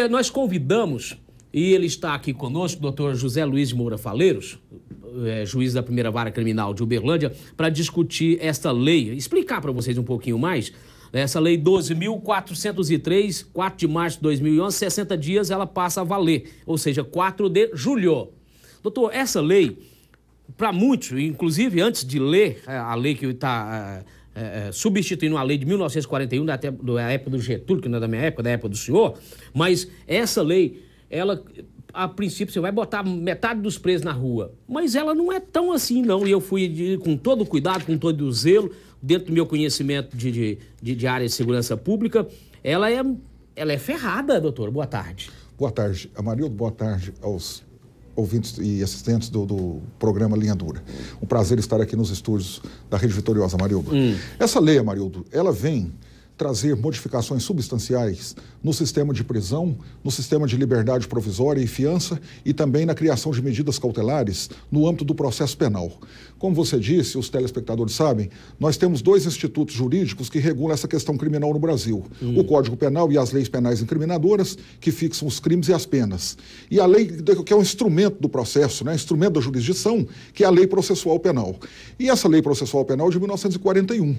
Olha, nós convidamos, e ele está aqui conosco, o doutor José Luiz Moura Faleiros, é, juiz da primeira vara criminal de Uberlândia, para discutir esta lei, explicar para vocês um pouquinho mais. Essa lei 12.403, 4 de março de 2011, 60 dias ela passa a valer, ou seja, 4 de julho. Doutor, essa lei, para muitos, inclusive antes de ler é, a lei que está é, é, é, substituindo a lei de 1941, da, da época do Getúlio, que não é da minha época, da época do senhor, mas essa lei, ela a princípio você vai botar metade dos presos na rua. Mas ela não é tão assim, não. E eu fui de, com todo o cuidado, com todo o zelo, dentro do meu conhecimento de, de, de, de área de segurança pública, ela é, ela é ferrada, doutor. Boa tarde. Boa tarde, Amarildo. Boa tarde aos ouvintes e assistentes do, do programa Linha Dura. Um prazer estar aqui nos estúdios da Rede Vitoriosa, Marildo. Hum. Essa lei, Marildo, ela vem trazer modificações substanciais no sistema de prisão, no sistema de liberdade provisória e fiança e também na criação de medidas cautelares no âmbito do processo penal. Como você disse, os telespectadores sabem, nós temos dois institutos jurídicos que regulam essa questão criminal no Brasil: hum. o Código Penal e as leis penais incriminadoras, que fixam os crimes e as penas. E a lei, que é um instrumento do processo, né, instrumento da jurisdição, que é a lei processual penal. E essa lei processual penal é de 1941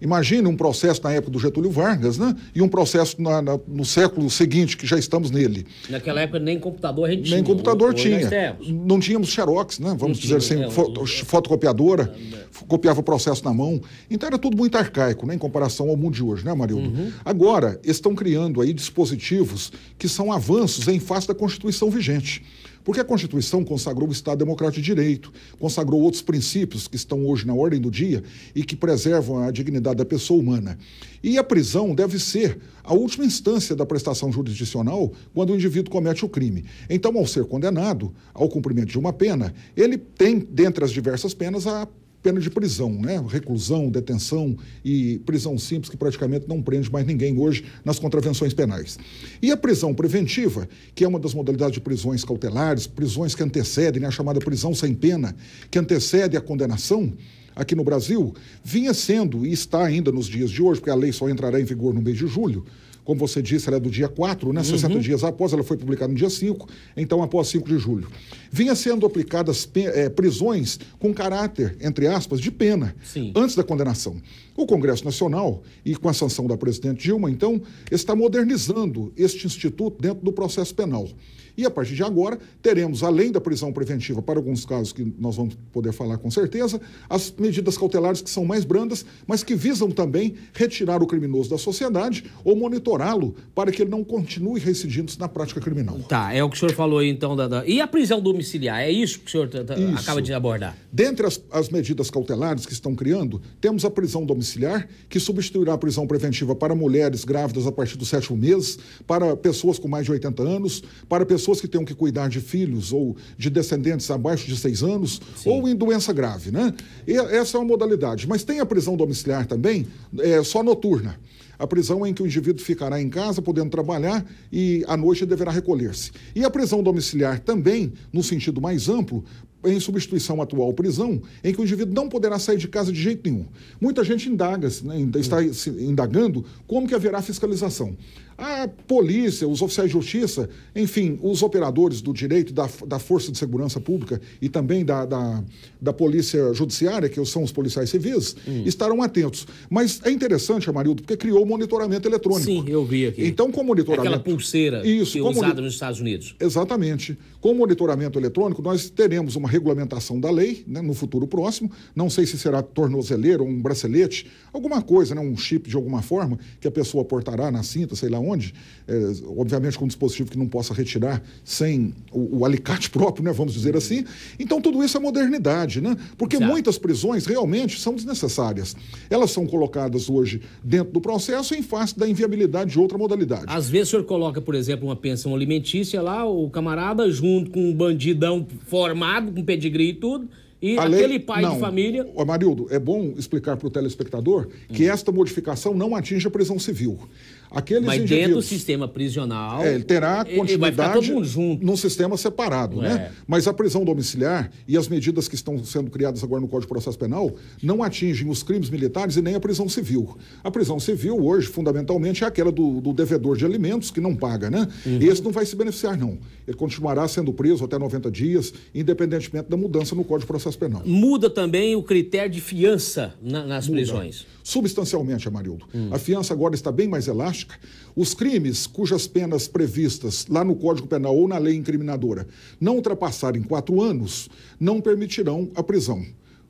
Imagine um processo na época do Getúlio Vargas, né? E um processo na, na, no século seguinte, que já estamos nele. Naquela época nem computador a gente tinha. Nem computador tinha. Não tínhamos xerox, né? Vamos dizer assim, é, fo fotocopiadora, é. copiava o processo na mão. Então era tudo muito arcaico, né? Em comparação ao mundo de hoje, né, Marildo? Uhum. Agora, estão criando aí dispositivos que são avanços em face da Constituição vigente. Porque a Constituição consagrou o Estado Democrático de Direito, consagrou outros princípios que estão hoje na ordem do dia e que preservam a dignidade da pessoa humana. E a prisão deve ser a última instância da prestação jurisdicional quando o indivíduo comete o crime. Então, ao ser condenado ao cumprimento de uma pena, ele tem, dentre as diversas penas, a pena de prisão, né? Reclusão, detenção e prisão simples, que praticamente não prende mais ninguém hoje nas contravenções penais. E a prisão preventiva, que é uma das modalidades de prisões cautelares, prisões que antecedem, né? a chamada prisão sem pena, que antecede a condenação, aqui no Brasil, vinha sendo e está ainda nos dias de hoje, porque a lei só entrará em vigor no mês de julho, como você disse, ela é do dia 4, né? 60 uhum. dias após, ela foi publicada no dia 5, então após 5 de julho. Vinha sendo aplicadas é, prisões com caráter, entre aspas, de pena, Sim. antes da condenação. O Congresso Nacional, e com a sanção da presidente Dilma, então, está modernizando este instituto dentro do processo penal. E a partir de agora, teremos, além da prisão preventiva, para alguns casos que nós vamos poder falar com certeza, as medidas cautelares que são mais brandas, mas que visam também retirar o criminoso da sociedade ou monitorá-lo para que ele não continue recidindo na prática criminal. Tá, é o que o senhor falou aí então. Da, da... E a prisão domiciliar? É isso que o senhor tá, tá, isso. acaba de abordar? Dentre as, as medidas cautelares que estão criando, temos a prisão domiciliar, que substituirá a prisão preventiva para mulheres grávidas a partir dos sétimo mês, para pessoas com mais de 80 anos, para pessoas pessoas que tenham que cuidar de filhos ou de descendentes abaixo de seis anos Sim. ou em doença grave, né? E essa é uma modalidade. Mas tem a prisão domiciliar também, é, só noturna. A prisão em que o indivíduo ficará em casa, podendo trabalhar, e à noite deverá recolher-se. E a prisão domiciliar também, no sentido mais amplo, em substituição atual prisão, em que o indivíduo não poderá sair de casa de jeito nenhum. Muita gente indaga, né, está indagando como que haverá fiscalização. A polícia, os oficiais de justiça, enfim, os operadores do direito, da, da Força de Segurança Pública e também da, da, da Polícia Judiciária, que são os policiais civis, hum. estarão atentos. Mas é interessante, Amarildo, porque criou o monitoramento eletrônico. Sim, eu vi aqui. Então, com monitoramento... Aquela pulseira Isso, que é usada nos Estados Unidos. Exatamente. Com monitoramento eletrônico, nós teremos uma regulamentação da lei, né, no futuro próximo. Não sei se será tornozeleiro ou um bracelete, alguma coisa, né, um chip de alguma forma, que a pessoa portará na cinta, sei lá onde. É, obviamente com um dispositivo que não possa retirar sem o, o, alicate próprio, né, vamos dizer assim. Então tudo isso é modernidade, né? Porque Exato. muitas prisões realmente são desnecessárias. Elas são colocadas hoje dentro do processo em face da inviabilidade de outra modalidade. Às vezes o senhor coloca, por exemplo, uma pensão alimentícia lá, o camarada junto com um bandidão formado, com pedigree e tudo. E a aquele lei, pai não, de família. Amarildo, é bom explicar para o telespectador que hum. esta modificação não atinge a prisão civil. Aqueles Mas indivíduos, dentro do sistema prisional. É, ele terá continuidade ele vai ficar todo mundo junto. num sistema separado, né? é. né? Mas a prisão domiciliar e as medidas que estão sendo criadas agora no Código de Processo Penal não atingem os crimes militares e nem a prisão civil. A prisão civil, hoje, fundamentalmente, é aquela do, do devedor de alimentos que não paga, né? Uhum. Esse não vai se beneficiar, não. Ele continuará sendo preso até 90 dias, independentemente da mudança no Código de Processo Penal. Muda também o critério de fiança na, nas Muda. prisões. Substancialmente, Amarildo. Hum. A fiança agora está bem mais elástica prática. Os crimes cujas penas previstas lá no Código Penal ou na lei incriminadora não ultrapassarem quatro anos não permitirão a prisão.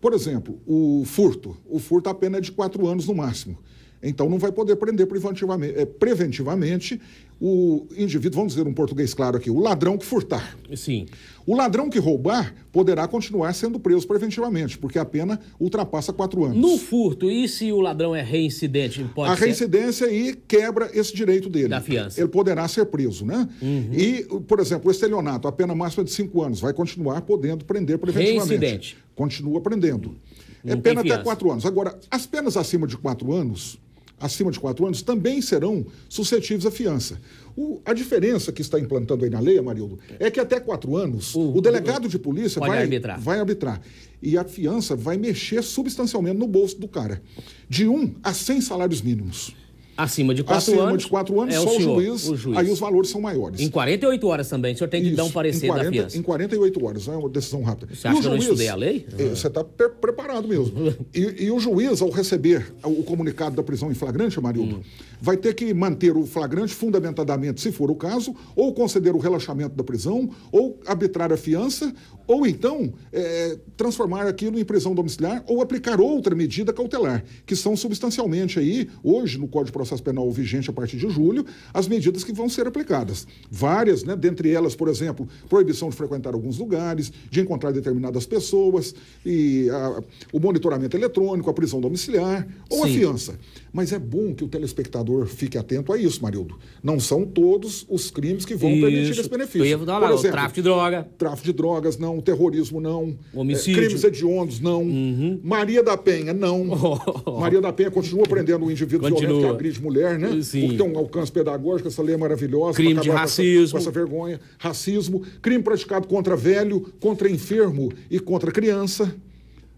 Por exemplo, o furto. O furto a pena é de quatro anos no máximo. Então não vai poder prender eh, preventivamente, preventivamente o indivíduo, vamos dizer um português claro aqui, o ladrão que furtar. Sim. O ladrão que roubar poderá continuar sendo preso preventivamente, porque a pena ultrapassa quatro anos. No furto, e se o ladrão é reincidente? Pode a ser? reincidência aí quebra esse direito dele. Da fiança. Ele poderá ser preso, né? Uhum. E, por exemplo, o estelionato, a pena máxima de cinco anos, vai continuar podendo prender preventivamente. Reincidente. Continua prendendo. Não é pena até quatro anos. Agora, as penas acima de quatro anos acima de quatro anos também serão suscetíveis à fiança. O, a diferença que está implantando aí na lei, Amarildo, é que até quatro anos o, o delegado o, de polícia vai arbitrar. vai arbitrar. E a fiança vai mexer substancialmente no bolso do cara. De um a 100 salários mínimos. Acima de quatro Acima anos. de quatro anos, é só o, senhor, o, juiz, o, juiz, Aí os valores são maiores. Em 48 horas também, o senhor tem que Isso, dar um parecer 40, da fiança. Em 48 horas, é uma decisão rápida. Você e acha que eu não estudei a lei? É, você está pre preparado mesmo. e, e, o juiz, ao receber o comunicado da prisão em flagrante, Marildo, hum. vai ter que manter o flagrante fundamentadamente, se for o caso, ou conceder o relaxamento da prisão, ou arbitrar a fiança, ou então é, transformar aquilo em prisão domiciliar ou aplicar outra medida cautelar, que são substancialmente aí, hoje no Código de Processo Penal vigente a partir de julho, as medidas que vão ser aplicadas. Várias, né, dentre elas, por exemplo, proibição de frequentar alguns lugares, de encontrar determinadas pessoas, e a, o monitoramento eletrônico, a prisão domiciliar ou Sim. a fiança. Mas é bom que o telespectador fique atento a isso, Marildo. Não são todos os crimes que vão isso. permitir esse benefício. Eu ia falar, por exemplo, o tráfico de droga. Tráfico de drogas, não não, terrorismo não, é, Homicídio. crimes hediondos não, uhum. Maria da Penha não. Maria da Penha continua prendendo o indivíduo continua. violento que agride mulher, né? Sim. Porque tem um alcance pedagógico, essa lei é maravilhosa. Crime de racismo. Com essa, com essa vergonha. Racismo, crime praticado contra velho, contra enfermo e contra criança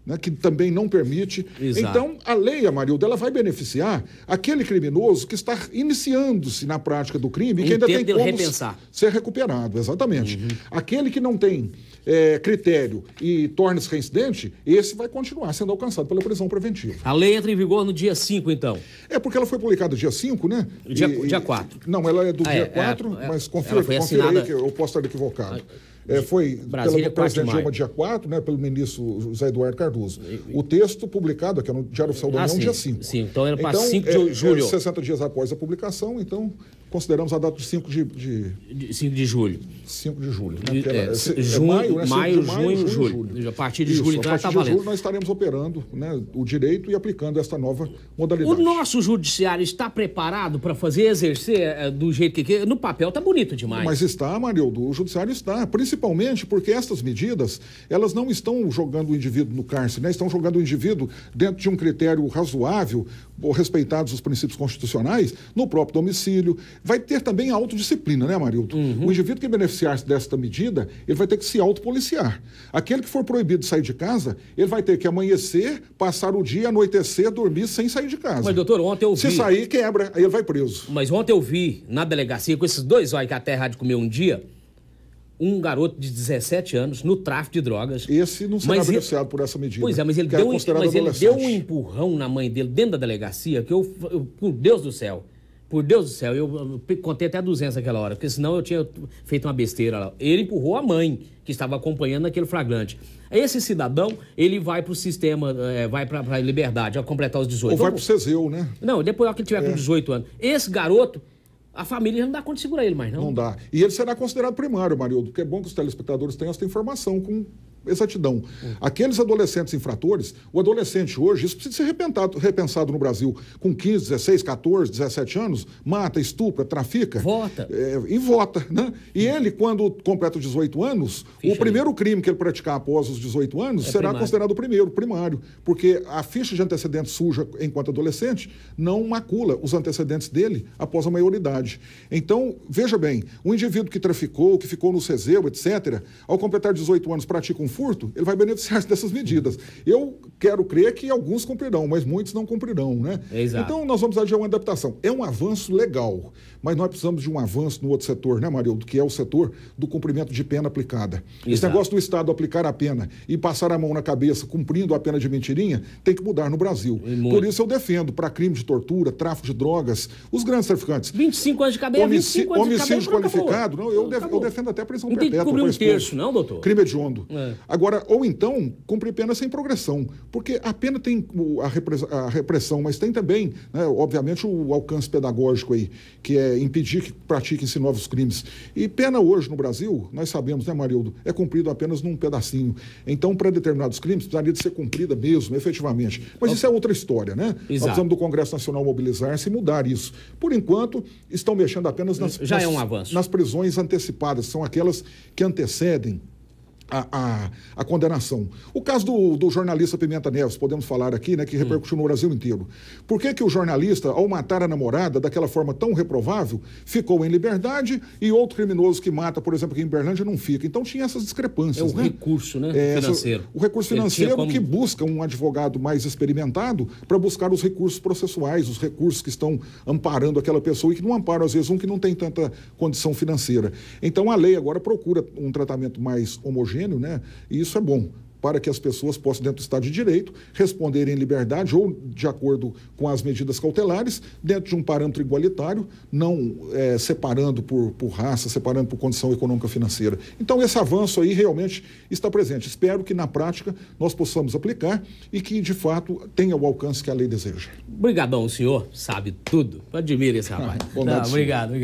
né, que também não permite. Exato. Então, a lei, Amarildo, ela vai beneficiar aquele criminoso que está iniciando-se na prática do crime e que ainda tem como repensar. ser recuperado, exatamente. Uhum. Aquele que não tem é, critério e torna-se reincidente, esse vai continuar sendo alcançado pela prisão preventiva. A lei entra em vigor no dia 5, então? É, porque ela foi publicada dia 5, né? Dia, 4. Não, ela é do ah, dia 4, é, é, é, mas confira, confira aí que eu posso estar equivocado. Ah. É, foi Brasília, pelo presidente Dilma dia 4, né, pelo ministro José Eduardo Cardoso. O texto publicado aqui no Diário Oficial do ah, União, ah, sim, dia 5. Sim, então era para então, 5 de é, julho. É, 60 dias após a publicação, então consideramos a data de 5 de, de... 5 de julho. 5 de julho. Né? É, é, é, junho, é maio, né? maio, maio, junho, junho, julho. julho. A partir de Isso, julho, então, a partir tá de valendo. julho, nós estaremos operando né, o direito e aplicando esta nova modalidade. O nosso judiciário está preparado para fazer exercer é, do jeito que quer? No papel está bonito demais. Mas está, Marildo, o judiciário está, principalmente porque estas medidas, elas não estão jogando o indivíduo no cárcere, né? estão jogando o indivíduo dentro de um critério razoável, respeitados os princípios constitucionais no próprio domicílio. Vai ter também a autodisciplina, né, Marildo? Uhum. O indivíduo que beneficiar-se desta medida, ele vai ter que se autopoliciar. Aquele que for proibido de sair de casa, ele vai ter que amanhecer, passar o dia, anoitecer, dormir sem sair de casa. Mas, doutor, ontem eu vi... Se sair, quebra, aí ele vai preso. Mas ontem eu vi na delegacia, com esses dois olhos que a terra de comer um dia um garoto de 17 anos no tráfico de drogas. Esse não será mas beneficiado ele... por essa medida. Pois é, mas ele, é deu, um, mas ele deu um empurrão na mãe dele dentro da delegacia que eu, eu por Deus do céu, por Deus do céu, eu, eu contei até 200 naquela hora, porque senão eu tinha feito uma besteira lá. Ele empurrou a mãe que estava acompanhando aquele flagrante. Esse cidadão, ele vai para o sistema, é, vai para a liberdade, a completar os 18. Ou vai para o Ceseu, né? Não, depois que ele tiver é. com 18 anos. Esse garoto a família não dá conta de segurar ele mais, não? Não dá. E ele será considerado primário, Marildo, porque é bom que os telespectadores tenham essa informação com exatidão. Uhum. Aqueles adolescentes infratores, o adolescente hoje, isso precisa ser repensado, repensado no Brasil. Com 15, 16, 14, 17 anos, mata, estupra, trafica. Vota. É, e vota, né? E uhum. ele, quando completa os 18 anos, ficha o primeiro aí. crime que ele praticar após os 18 anos é será primário. considerado o primeiro, primário. Porque a ficha de antecedentes suja enquanto adolescente não macula os antecedentes dele após a maioridade. Então, veja bem, o indivíduo que traficou, que ficou no CESEU, etc., ao completar 18 anos, pratica um furto, ele vai beneficiar dessas medidas. Eu quero crer que alguns cumprirão, mas muitos não cumprirão, né? Exato. Então nós vamos adiar uma adaptação. É um avanço legal, mas nós precisamos de um avanço no outro setor, né, Marildo? Que é o setor do cumprimento de pena aplicada. Exato. Esse negócio do Estado aplicar a pena e passar a mão na cabeça cumprindo a pena de mentirinha tem que mudar no Brasil. Muito. Por isso eu defendo para crime de tortura, tráfico de drogas, os grandes traficantes. 25 anos de cabeça, 25 anos de cabeça. Homicídio qualificado, não, eu, def eu defendo até a prisão perpétua. Não tem que cumprir um terço, não, doutor? Crime hediondo. É. Agora, ou então, cumprir pena sem progressão, porque a pena tem a repressão, mas tem também, né, obviamente, o alcance pedagógico aí, que é impedir que pratiquem-se novos crimes. E pena hoje no Brasil, nós sabemos, né, Marildo, é cumprido apenas num pedacinho. Então, para determinados crimes, precisaria de ser cumprida mesmo, efetivamente. Mas isso é outra história, né? Exato. Nós precisamos do Congresso Nacional mobilizar-se e mudar isso. Por enquanto, estão mexendo apenas nas, Já é nas, é um avanço. nas prisões antecipadas, são aquelas que antecedem a, a, a, condenação. O caso do, do, jornalista Pimenta Neves, podemos falar aqui, né, que hum. repercutiu no Brasil inteiro. Por que, que o jornalista, ao matar a namorada daquela forma tão reprovável, ficou em liberdade e outro criminoso que mata, por exemplo, aqui em Berlândia, não fica? Então tinha essas discrepâncias. É o né? recurso né? É, financeiro. Essa, o recurso financeiro como... que busca um advogado mais experimentado para buscar os recursos processuais, os recursos que estão amparando aquela pessoa e que não amparam, às vezes, um que não tem tanta condição financeira. Então a lei agora procura um tratamento mais homogêneo né? E isso é bom para que as pessoas possam, dentro do Estado de Direito, responderem em liberdade ou de acordo com as medidas cautelares, dentro de um parâmetro igualitário, não é, separando por, por raça, separando por condição econômica financeira. Então, esse avanço aí realmente está presente. Espero que, na prática, nós possamos aplicar e que, de fato, tenha o alcance que a lei deseja. Obrigadão, senhor. Sabe tudo. Admira esse rapaz. Ah, não, obrigado, obrigado.